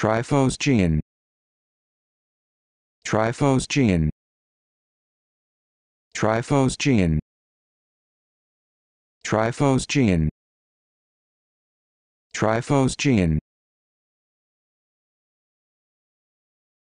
Trifosgene. Trifosgene. Trifosgene. Trifosgene. Trifosgene.